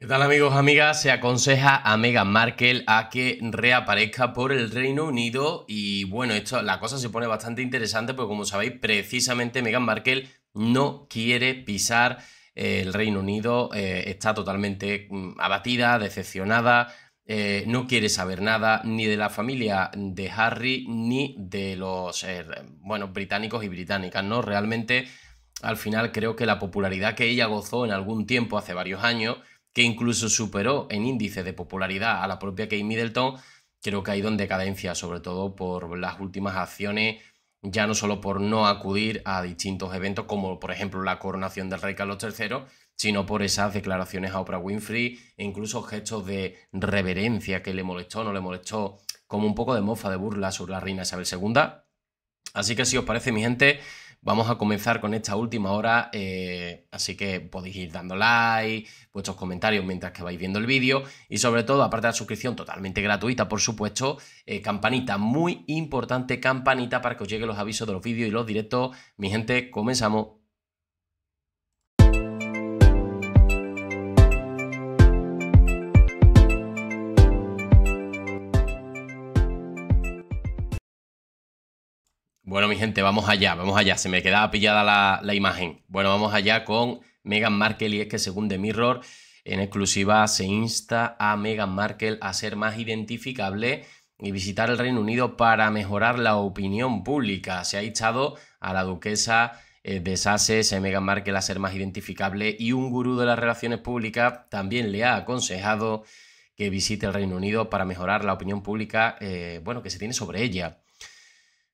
¿Qué tal amigos, amigas? Se aconseja a Meghan Markle a que reaparezca por el Reino Unido y bueno, esto, la cosa se pone bastante interesante porque como sabéis, precisamente Meghan Markle no quiere pisar eh, el Reino Unido, eh, está totalmente mm, abatida, decepcionada, eh, no quiere saber nada ni de la familia de Harry ni de los británicos y británicas, ¿no? Realmente al final creo que la popularidad que ella gozó en algún tiempo, hace varios años, que incluso superó en índice de popularidad a la propia Kate Middleton, creo que ha ido en decadencia, sobre todo por las últimas acciones, ya no solo por no acudir a distintos eventos, como por ejemplo la coronación del rey Carlos III, sino por esas declaraciones a Oprah Winfrey e incluso gestos de reverencia que le molestó, no le molestó, como un poco de mofa de burla sobre la reina Isabel II. Así que si os parece, mi gente, Vamos a comenzar con esta última hora, eh, así que podéis ir dando like, vuestros comentarios mientras que vais viendo el vídeo y sobre todo, aparte de la suscripción totalmente gratuita, por supuesto, eh, campanita, muy importante campanita para que os lleguen los avisos de los vídeos y los directos. Mi gente, comenzamos. Bueno, mi gente, vamos allá, vamos allá. Se me quedaba pillada la, imagen. Bueno, vamos allá con Meghan Markle y es que según The Mirror, en exclusiva se insta a Meghan Markle a ser más identificable y visitar el Reino Unido para mejorar la opinión pública. Se ha echado a la duquesa eh, de Sasses, eh, Meghan Markle a ser más identificable y un gurú de las relaciones públicas también le ha aconsejado que visite el Reino Unido para mejorar la opinión pública eh, bueno, que se tiene sobre ella.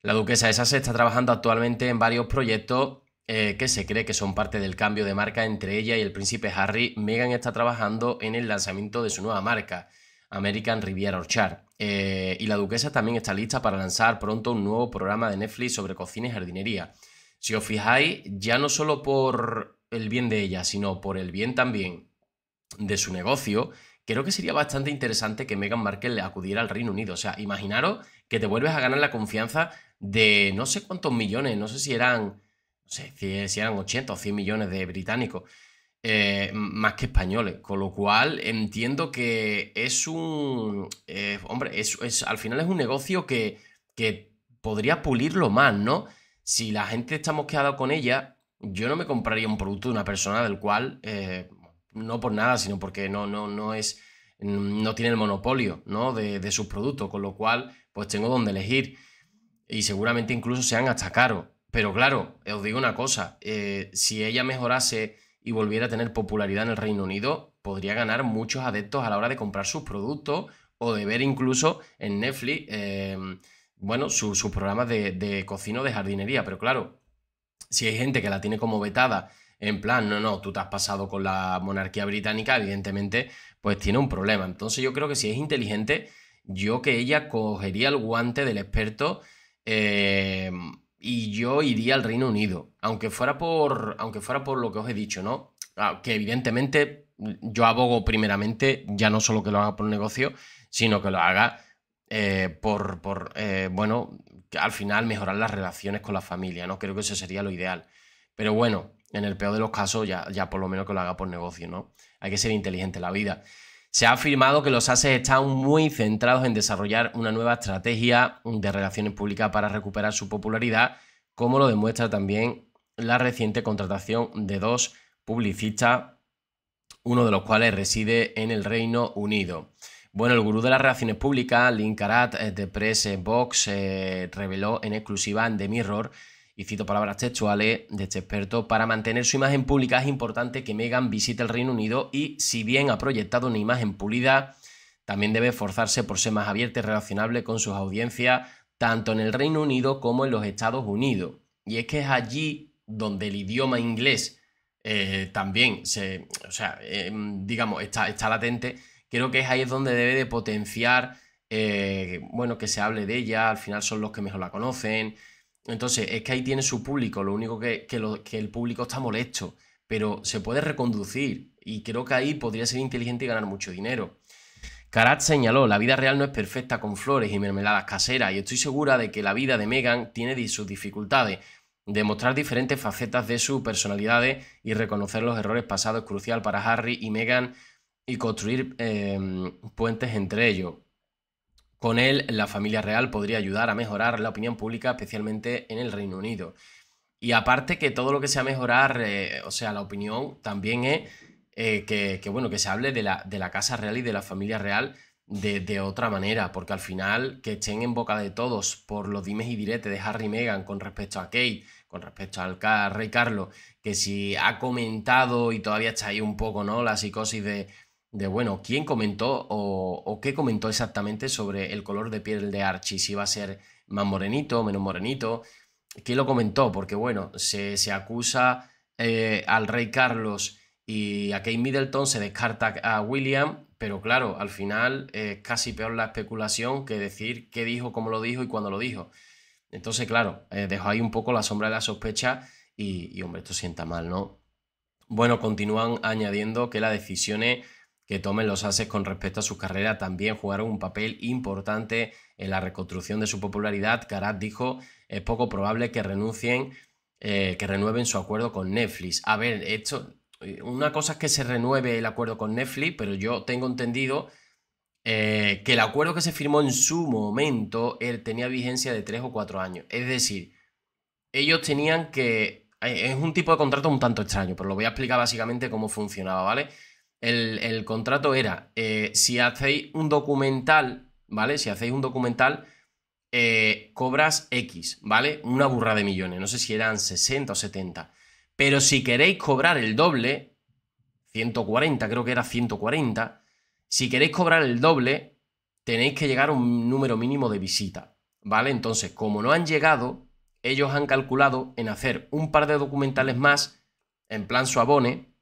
La duquesa de se está trabajando actualmente en varios proyectos eh, que se cree que son parte del cambio de marca entre ella y el príncipe Harry. Meghan está trabajando en el lanzamiento de su nueva marca, American Riviera Orchard. Eh, y la duquesa también está lista para lanzar pronto un nuevo programa de Netflix sobre cocina y jardinería. Si os fijáis, ya no solo por el bien de ella, sino por el bien también de su negocio, creo que sería bastante interesante que Meghan Markle acudiera al Reino Unido. O sea, imaginaros que te vuelves a ganar la confianza de no sé cuántos millones, no sé si eran, no sé si eran 80 o 100 millones de británicos, eh, más que españoles. Con lo cual entiendo que es un, eh, hombre, es, es, al final es un negocio que, que podría pulirlo más, ¿no? Si la gente está mosqueada con ella, yo no me compraría un producto de una persona del cual, eh, no por nada, sino porque no, no, no es no tiene el monopolio ¿no? De, de, sus productos, con lo cual pues tengo donde elegir. Y seguramente incluso sean hasta caros. Pero claro, os digo una cosa, eh, si ella mejorase y volviera a tener popularidad en el Reino Unido, podría ganar muchos adeptos a la hora de comprar sus productos o de ver incluso en Netflix, eh, bueno, sus programas de, cocina o de jardinería. Pero claro, si hay gente que la tiene como vetada, en plan, no, no, tú te has pasado con la monarquía británica, evidentemente, pues tiene un problema. Entonces yo creo que si es inteligente, yo que ella cogería el guante del experto eh, y yo iría al Reino Unido, aunque fuera, por, aunque fuera por lo que os he dicho, ¿no? Ah, que evidentemente yo abogo primeramente, ya no solo que lo haga por negocio, sino que lo haga eh, por, eh, bueno, al final mejorar las relaciones con la familia, ¿no? Creo que eso sería lo ideal. Pero bueno, en el peor de los casos, ya, ya por lo menos que lo haga por negocio, ¿no? Hay que ser inteligente en la vida. Se ha afirmado que los ASES están muy centrados en desarrollar una nueva estrategia de relaciones públicas para recuperar su popularidad, como lo demuestra también la reciente contratación de dos publicistas, uno de los cuales reside en el Reino Unido. Bueno, el gurú de las relaciones públicas, Linkarat eh, de Press Box, eh, reveló en exclusiva en The Mirror y cito palabras textuales de este experto, para mantener su imagen pública es importante que Meghan visite el Reino Unido y, si bien ha proyectado una imagen pulida, también debe esforzarse por ser más abierta y relacionable con sus audiencias, tanto en el Reino Unido como en los Estados Unidos. Y es que es allí donde el idioma inglés eh, también se, o sea, em, digamos, está, está latente. Creo que es ahí es donde debe de potenciar, eh, bueno, que se hable de ella, al final son los que mejor la conocen, entonces, es que ahí tiene su público, lo único que, el público está molesto, pero se puede reconducir y creo que ahí podría ser inteligente y ganar mucho dinero. Karat señaló, la vida real no es perfecta con flores y mermeladas caseras y estoy segura de que la vida de Megan tiene sus dificultades. Demostrar diferentes facetas de sus personalidades y reconocer los errores pasados es crucial para Harry y Megan y construir em, puentes entre ellos. Con él, la familia real podría ayudar a mejorar la opinión pública, especialmente en el Reino Unido. Y aparte que todo lo que sea mejorar, eh, o sea, la opinión también es eh, que, bueno, que se hable de la, de la, casa real y de la familia real de, otra manera, porque al final que estén en boca de todos por los dimes y diretes de Harry y Meghan con respecto a Kate, con respecto al rey Carlos, que si ha comentado y todavía está ahí un poco, ¿no? La psicosis de, de bueno, quién comentó o, qué comentó exactamente sobre el color de piel de Archie, si iba a ser más morenito, menos morenito, quién lo comentó, porque bueno, se, acusa eh, al rey Carlos y a Kate Middleton, se descarta a William, pero claro, al final es casi peor la especulación que decir qué dijo, cómo lo dijo y cuándo lo dijo. Entonces, claro, eh, dejó ahí un poco la sombra de la sospecha y, y hombre, esto sienta mal, ¿no? Bueno, continúan añadiendo que las decisiones que tomen los ases con respecto a su carrera también jugaron un papel importante en la reconstrucción de su popularidad. Karat dijo, es poco probable que renuncien, eh, que renueven su acuerdo con Netflix. A ver, esto, eh, una cosa es que se renueve el acuerdo con Netflix, pero yo tengo entendido eh, que el acuerdo que se firmó en su momento él tenía vigencia de tres o cuatro años. Es decir, ellos tenían que... Es un tipo de contrato un tanto extraño, pero lo voy a explicar básicamente cómo funcionaba, ¿vale? el, contrato era, eh, si hacéis un documental, ¿vale? Si hacéis un documental, eh, cobras X, ¿vale? Una burra de millones, no sé si eran 60 o 70. Pero si queréis cobrar el doble, 140, creo que era 140, si queréis cobrar el doble, tenéis que llegar a un número mínimo de visita, ¿vale? Entonces, como no han llegado, ellos han calculado en hacer un par de documentales más, en plan su abone,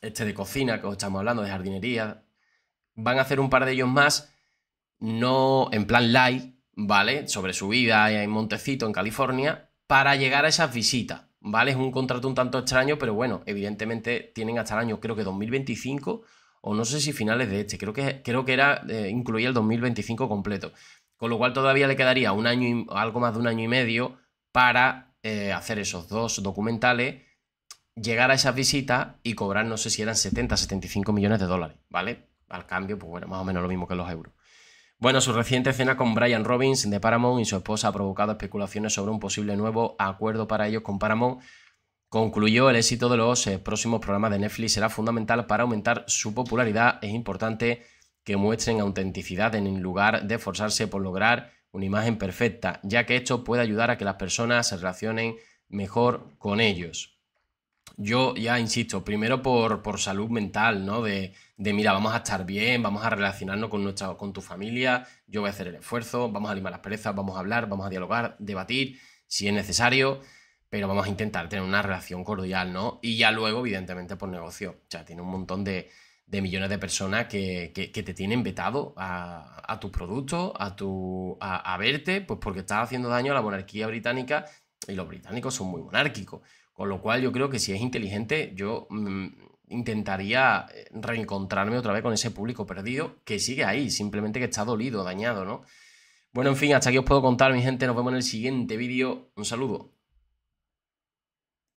este de cocina, que os estamos hablando, de jardinería, van a hacer un par de ellos más, no en plan live, ¿vale? Sobre su vida en Montecito, en California, para llegar a esas visitas, ¿vale? Es un contrato un tanto extraño, pero bueno, evidentemente tienen hasta el año, creo que 2025, o no sé si finales de este, creo que, creo que era, eh, incluía el 2025 completo. Con lo cual todavía le quedaría un año, y, algo más de un año y medio para eh, hacer esos dos documentales llegar a esas visitas y cobrar, no sé si eran 70, 75 millones de dólares, ¿vale? Al cambio, pues bueno, más o menos lo mismo que los euros. Bueno, su reciente cena con Brian Robbins de Paramount y su esposa ha provocado especulaciones sobre un posible nuevo acuerdo para ellos con Paramount. Concluyó el éxito de los eh, próximos programas de Netflix será fundamental para aumentar su popularidad. Es importante que muestren autenticidad en lugar de esforzarse por lograr una imagen perfecta, ya que esto puede ayudar a que las personas se relacionen mejor con ellos yo ya insisto, primero por, por salud mental, ¿no? De, mira, vamos a estar bien, vamos a relacionarnos con, nuestra, con tu familia, yo voy a hacer el esfuerzo, vamos a limar las perezas, vamos a hablar, vamos a dialogar, debatir, si es necesario, pero vamos a intentar tener una relación cordial, ¿no? Y ya luego, evidentemente, por negocio. O sea, tiene un montón de, de millones de personas que, que, te tienen vetado a, a tus productos, a, tu, a verte, pues porque estás haciendo daño a la monarquía británica y los británicos son muy monárquicos. Con lo cual yo creo que si es inteligente, yo mm, intentaría eh, reencontrarme otra vez con ese público perdido que sigue ahí, simplemente que está dolido, dañado, ¿no? Bueno, en fin, hasta aquí os puedo contar, mi gente. Nos vemos en el siguiente vídeo. Un saludo.